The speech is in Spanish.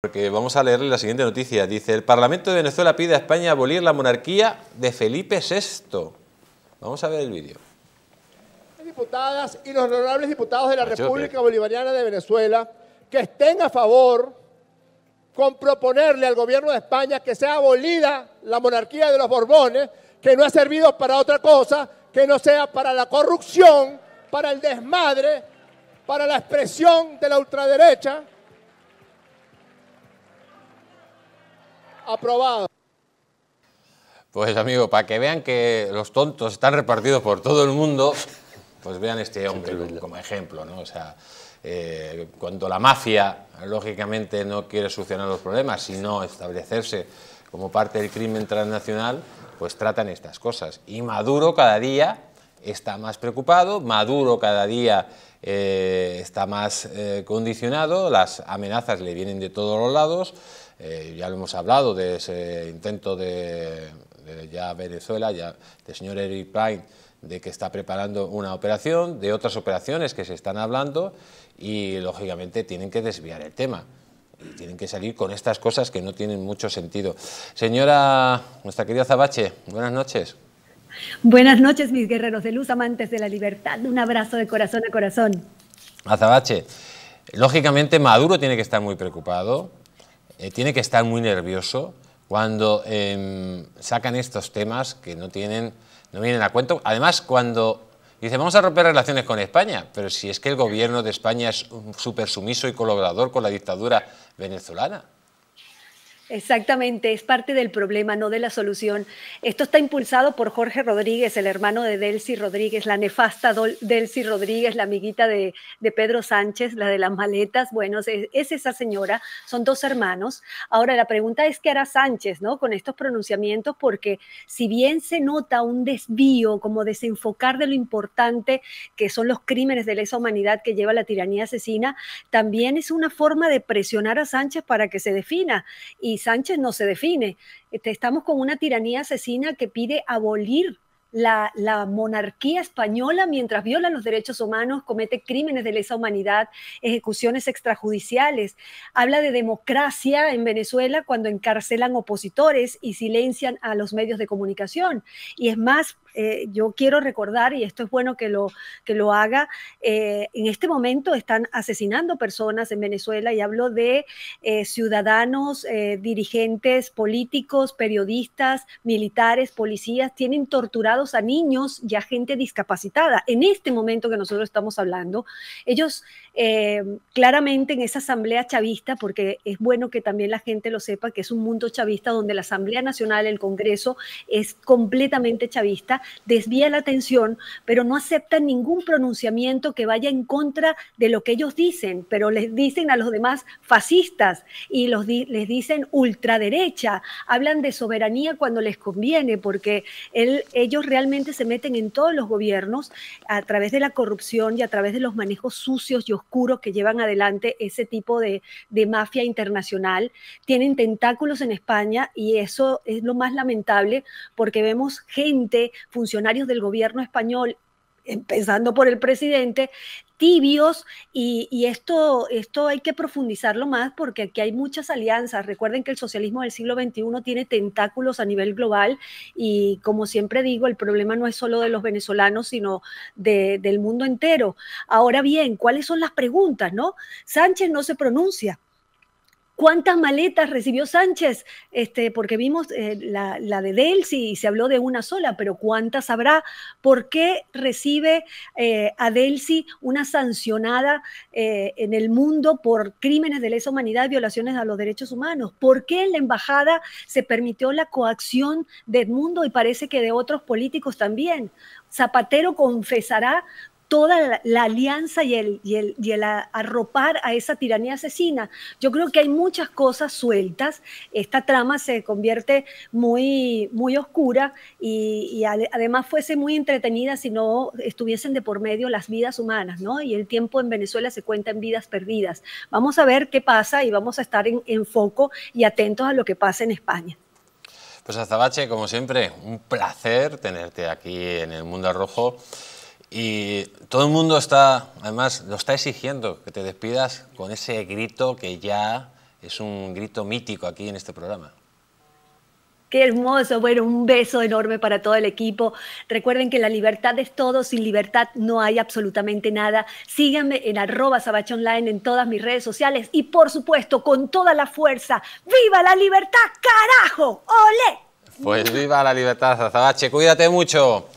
Porque vamos a leerle la siguiente noticia. Dice, el Parlamento de Venezuela pide a España abolir la monarquía de Felipe VI. Vamos a ver el vídeo. Diputadas y los honorables diputados de la República Bolivariana de Venezuela que estén a favor con proponerle al gobierno de España que sea abolida la monarquía de los Borbones, que no ha servido para otra cosa que no sea para la corrupción, para el desmadre, para la expresión de la ultraderecha Aprobado. Pues amigo, para que vean que los tontos están repartidos por todo el mundo, pues vean este hombre como, ejemplo, ¿no? O sea, eh, cuando la mafia, lógicamente, no quiere solucionar los problemas, sino establecerse como parte del crimen transnacional, pues tratan estas cosas. Y Maduro cada día está más preocupado, Maduro cada día eh, está más eh, condicionado, las amenazas le vienen de todos los lados, eh, ya lo hemos hablado de ese intento de, ya Venezuela, ya del señor Eric Prime, de que está preparando una operación, de otras operaciones que se están hablando y lógicamente tienen que desviar el tema. tienen que salir con estas cosas que no tienen mucho sentido. Señora, nuestra querida Zabache, buenas noches. Buenas noches, mis guerreros de luz, amantes de la libertad. Un abrazo de corazón a corazón. Azabache, lógicamente Maduro tiene que estar muy preocupado, eh, tiene que estar muy nervioso cuando em, sacan estos temas que no tienen, no vienen a cuento. Además, cuando dice vamos a romper relaciones con España, pero si es que el gobierno de España es súper sumiso y colaborador con la dictadura venezolana. Exactamente, es parte del problema, no de la solución. Esto está impulsado por Jorge Rodríguez, el hermano de Delcy Rodríguez, la nefasta Delcy Rodríguez, la amiguita de, Pedro Sánchez, la de las maletas. Bueno, es, es, esa señora, son dos hermanos. Ahora, la pregunta es qué hará Sánchez, ¿no? Con estos pronunciamientos, porque si bien se nota un desvío, como desenfocar de lo importante que son los crímenes de lesa humanidad que lleva la tiranía asesina, también es una forma de presionar a Sánchez para que se defina. Y Sánchez no se define. Este, estamos con una tiranía asesina que pide abolir la, la, monarquía española mientras viola los derechos humanos, comete crímenes de lesa humanidad, ejecuciones extrajudiciales. Habla de democracia en Venezuela cuando encarcelan opositores y silencian a los medios de comunicación. Y es más, eh, yo quiero recordar, y esto es bueno que lo, haga, eh, en este momento están asesinando personas en Venezuela y hablo de eh, ciudadanos, dirigentes políticos, periodistas, militares, policías, tienen torturados a niños y a gente discapacitada. En este momento que nosotros estamos hablando, ellos claramente en esa asamblea chavista, porque es bueno que también la gente lo sepa, que es un mundo chavista donde la Asamblea Nacional, el Congreso, es completamente chavista, desvía la atención, pero no aceptan ningún pronunciamiento que vaya en contra de lo que ellos dicen, pero les dicen a los demás fascistas y les dicen ultraderecha, hablan de soberanía cuando les conviene, porque ellos realmente se meten en todos los gobiernos a través de la corrupción y a través de los manejos sucios y oscuros que llevan adelante ese tipo de, de mafia internacional. Tienen tentáculos en España y eso es lo más lamentable porque vemos gente funcionarios del gobierno español, empezando por el presidente, tibios y, esto, esto hay que profundizarlo más porque aquí hay muchas alianzas. Recuerden que el socialismo del siglo XXI tiene tentáculos a nivel global y como siempre digo, el problema no es solo de los venezolanos, sino del mundo entero. Ahora bien, ¿cuáles son las preguntas? ¿No? Sánchez no se pronuncia ¿Cuántas maletas recibió Sánchez? Este, porque vimos eh, la, de Delcy y se habló de una sola, pero ¿cuántas habrá? ¿Por qué recibe eh, a Delcy una sancionada eh, en el mundo por crímenes de lesa humanidad, violaciones a los derechos humanos? ¿Por qué en la embajada se permitió la coacción de Edmundo y parece que de otros políticos también? Zapatero confesará toda la, alianza y el, el, arropar a esa tiranía asesina. Yo creo que hay muchas cosas sueltas. Esta trama se convierte muy, muy oscura y, además fuese muy entretenida si no estuviesen de por medio las vidas humanas, ¿no? Y el tiempo en Venezuela se cuenta en vidas perdidas. Vamos a ver qué pasa y vamos a estar en, en foco y atentos a lo que pasa en España. Pues Azabache, como siempre, un placer tenerte aquí en el Mundo Rojo. Y todo el mundo está, además, lo está exigiendo, que te despidas con ese grito que ya es un grito mítico aquí en este programa. Qué hermoso. Bueno, un beso enorme para todo el equipo. Recuerden que la libertad es todo. Sin libertad no hay absolutamente nada. Síganme en arroba Online en todas mis redes sociales y por supuesto con toda la fuerza. ¡Viva la libertad, carajo! ¡Ole! Pues viva la libertad, Zabache, Cuídate mucho.